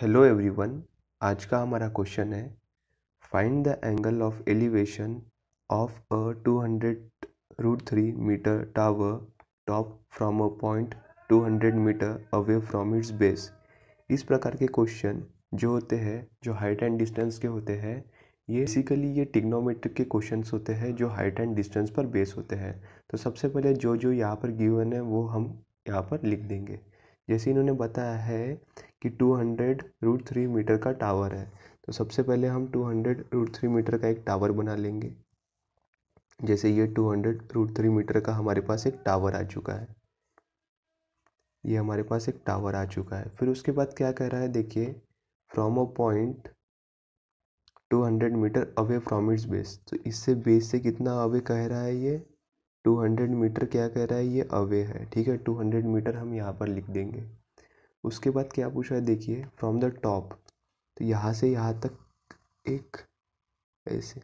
hello everyone आज का हमारा क्वेश्चन है find the angle of elevation of a 200 root three metre tower top from a point 200 metre away from its base इस प्रकार के question जो होते हैं जो हाइट एंड डिस्टेंस के होते हैं ये बेसिकली ये टिग्नोमेट्रिक के क्वेश्चंस होते हैं जो हाइट एंड डिस्टेंस पर बेस होते हैं तो सबसे पहले जो जो यहाँ पर गिवन है वो हम यहाँ पर लिख देंगे जैसे इन्होंने बताया है कि two hundred root three metre का टावर है तो सबसे पहले हम two hundred root three metre का एक टावर बना लेंगे जैसे ये two hundred root three metre का हमारे पास एक टावर आ चुका है ये हमारे पास एक टावर आ चुका है फिर उसके बाद क्या कह रहा है देखिए from a point two hundred metre away from its base तो इससे बेस से कितना अवे कह रहा है ये टू हंड्रेड मीटर क्या कह रहा है ये अवे है ठीक है टू हंड्रेड मीटर हम यहाँ पर लिख देंगे उसके बाद क्या पूछा है देखिए फ्रॉम द टॉप तो यहाँ से यहाँ तक एक ऐसे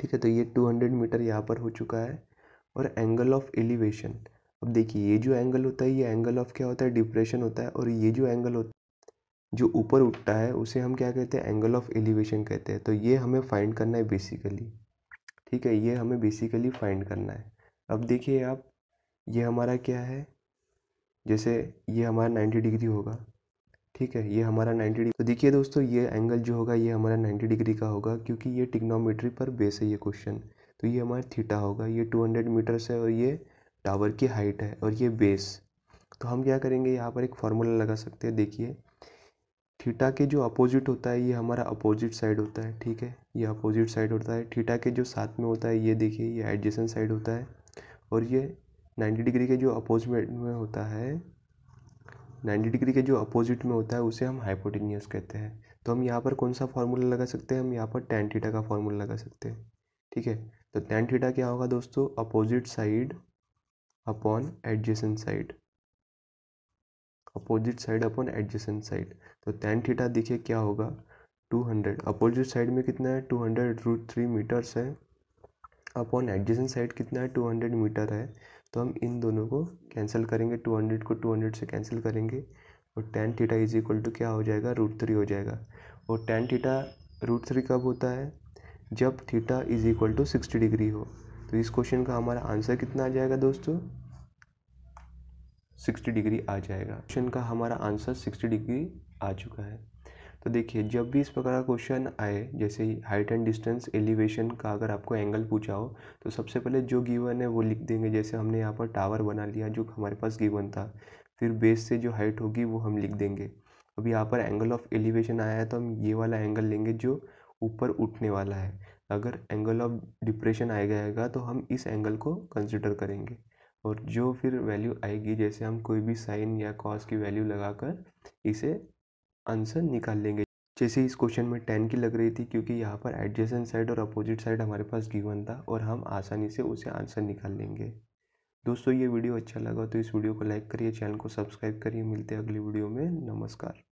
ठीक है तो ये टू हंड्रेड मीटर यहाँ पर हो चुका है और एंगल ऑफ एलिवेशन अब देखिए ये जो एंगल होता है ये एंगल ऑफ क्या होता है डिप्रेशन होता है और ये जो एंगल होता है जो ऊपर उठता है उसे हम क्या कहते हैं एंगल ऑफ एलिवेशन कहते हैं तो ये हमें फाइंड करना है बेसिकली ठीक है ये हमें बेसिकली फाइंड करना है अब देखिए आप ये हमारा क्या है जैसे ये हमारा 90 डिग्री होगा ठीक है ये हमारा 90 डिग्री तो देखिए दोस्तों ये एंगल जो होगा ये हमारा 90 डिग्री का होगा क्योंकि ये टिग्नोमेट्री पर बेस है ये क्वेश्चन तो ये हमारा थीटा होगा ये 200 मीटर्स है और ये टावर की हाइट है और ये बेस तो हम क्या करेंगे यहाँ पर एक फार्मूला लगा सकते हैं देखिए थीटा के जो अपोजिट होता है ये हमारा अपोजिट साइड होता है ठीक है ये अपोजिट साइड होता है थीटा के जो साथ में होता है ये देखिए ये एडजेसन साइड होता है और ये 90 डिग्री के जो अपोजिट में होता है 90 डिग्री के जो अपोजिट में होता है उसे हम हाइपोटेनियस कहते हैं तो हम यहाँ पर कौन सा फार्मूला लगा सकते हैं हम यहाँ पर टेन थीटा का फार्मूला लगा सकते हैं ठीक है तो टेन थीटा क्या होगा दोस्तों opposite side upon adjacent side opposite side upon adjacent side तो टेन थीटा देखिए क्या होगा टू हंड्रेड अपोजिट साइड में कितना है two hundred root three metres है अपॉन एडजेसेंट साइड कितना है टू हंड्रेड मीटर है तो हम इन दोनों को कैंसिल करेंगे टू हंड्रेड को टू हंड्रेड से कैंसिल करेंगे और tan theta is equal to क्या हो जाएगा रूट थ्री हो जाएगा और टेन थीटा रूट थ्री कब होता है जब theta is equal to sixty degree हो तो इस क्वेश्चन का हमारा आंसर कितना आ जाएगा दोस्तों 60 डिग्री आ जाएगा क्वेश्चन का हमारा आंसर 60 डिग्री आ चुका है तो देखिए जब भी इस प्रकार का क्वेश्चन आए जैसे हाइट एंड डिस्टेंस एलिवेशन का अगर आपको एंगल पूछा हो तो सबसे पहले जो गिवन है वो लिख देंगे जैसे हमने यहाँ पर टावर बना लिया जो हमारे पास गिवन था फिर बेस से जो हाइट होगी वो हम लिख देंगे अब यहाँ पर एंगल ऑफ एलिवेशन आया है तो हम ये वाला एंगल लेंगे जो ऊपर उठने वाला है अगर एंगल ऑफ डिप्रेशन आ जाएगा तो हम इस एंगल को कंसिडर करेंगे और जो फिर वैल्यू आएगी जैसे हम कोई भी साइन या कॉस की वैल्यू लगाकर इसे आंसर निकाल लेंगे जैसे इस क्वेश्चन में टेन की लग रही थी क्योंकि यहाँ पर एडजेसेंट साइड और अपोजिट साइड हमारे पास गिवन था और हम आसानी से उसे आंसर निकाल लेंगे दोस्तों ये वीडियो अच्छा लगा तो इस वीडियो को लाइक करिए चैनल को सब्सक्राइब करिए मिलते हैं अगली वीडियो में नमस्कार